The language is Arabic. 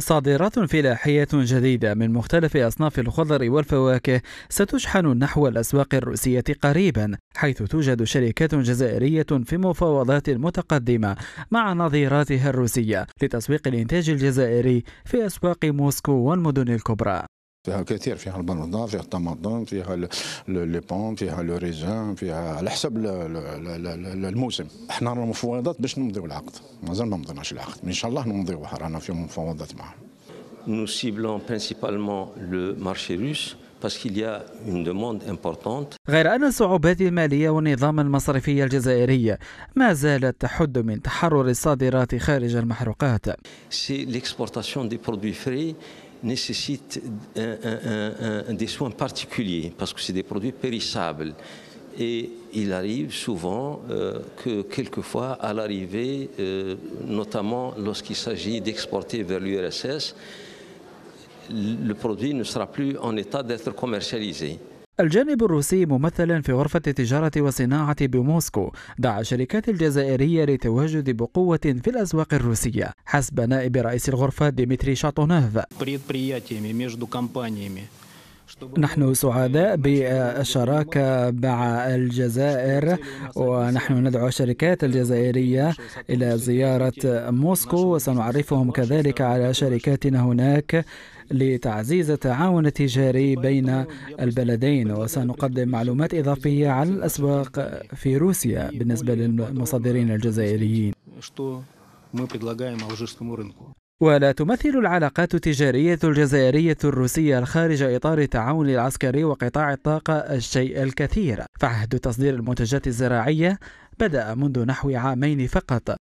صادرات فلاحية جديدة من مختلف أصناف الخضر والفواكه ستشحن نحو الأسواق الروسية قريبا حيث توجد شركات جزائرية في مفاوضات متقدمة مع نظيراتها الروسية لتسويق الإنتاج الجزائري في أسواق موسكو والمدن الكبرى فيها كثير فيها البنضة فيها الطماطم فيها لي بون فيها لو ريزان فيها على حسب الموسم احنا رانا مفاوضات باش نمضيو العقد مازال ما مضيناش العقد ان شاء الله نمضيو رانا في مفاوضات معهم Nous ciblons principalement le marché russe غير أن الصعوبات المالية والنظام المصرفي الجزائري ما زالت تحد من تحرر الصادرات خارج المحروقات. nécessite des soins particuliers parce que c'est des produits périssables. Et il arrive souvent euh, que, quelquefois, à l'arrivée, euh, notamment lorsqu'il s'agit d'exporter vers l'URSS, le produit ne sera plus en état d'être commercialisé. الجانب الروسي ممثلا في غرفة التجارة والصناعة بموسكو دعا الشركات الجزائرية لتواجد بقوة في الأسواق الروسية حسب نائب رئيس الغرفة ديمتري شاتونوف نحن سعداء بالشراكة مع الجزائر ونحن ندعو الشركات الجزائرية إلى زيارة موسكو وسنعرفهم كذلك على شركاتنا هناك لتعزيز التعاون التجاري بين البلدين وسنقدم معلومات إضافية عن الأسواق في روسيا بالنسبة للمصدرين الجزائريين ولا تمثل العلاقات التجارية الجزائرية الروسية الخارج إطار التعاون العسكري وقطاع الطاقة الشيء الكثير فعهد تصدير المنتجات الزراعية بدأ منذ نحو عامين فقط